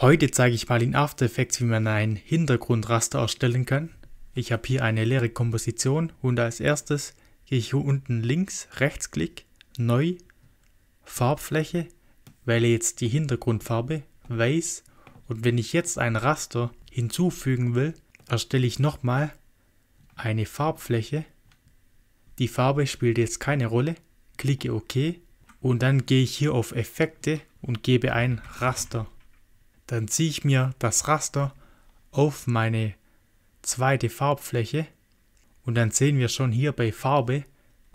Heute zeige ich mal in After Effects, wie man ein Hintergrundraster erstellen kann. Ich habe hier eine leere Komposition und als erstes gehe ich hier unten links, Rechtsklick, Neu, Farbfläche, wähle jetzt die Hintergrundfarbe, Weiß und wenn ich jetzt ein Raster hinzufügen will, erstelle ich nochmal eine Farbfläche. Die Farbe spielt jetzt keine Rolle, klicke OK und dann gehe ich hier auf Effekte und gebe ein Raster dann ziehe ich mir das Raster auf meine zweite Farbfläche und dann sehen wir schon hier bei Farbe,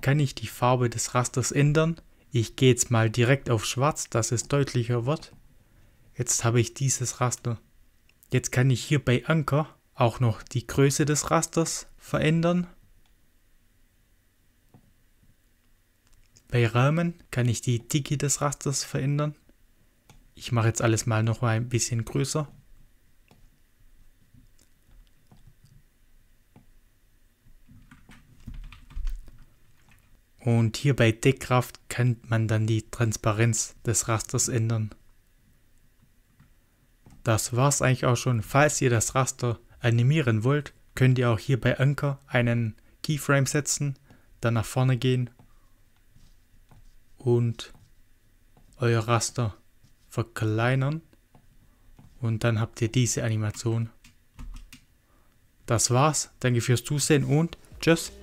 kann ich die Farbe des Rasters ändern. Ich gehe jetzt mal direkt auf schwarz, dass es deutlicher wird. Jetzt habe ich dieses Raster. Jetzt kann ich hier bei Anker auch noch die Größe des Rasters verändern. Bei Rahmen kann ich die Dicke des Rasters verändern. Ich mache jetzt alles mal noch mal ein bisschen größer. Und hier bei Deckkraft kann man dann die Transparenz des Rasters ändern. Das war's eigentlich auch schon. Falls ihr das Raster animieren wollt, könnt ihr auch hier bei Anker einen Keyframe setzen, dann nach vorne gehen und euer Raster verkleinern. Und dann habt ihr diese Animation. Das war's. Danke fürs Zusehen und tschüss.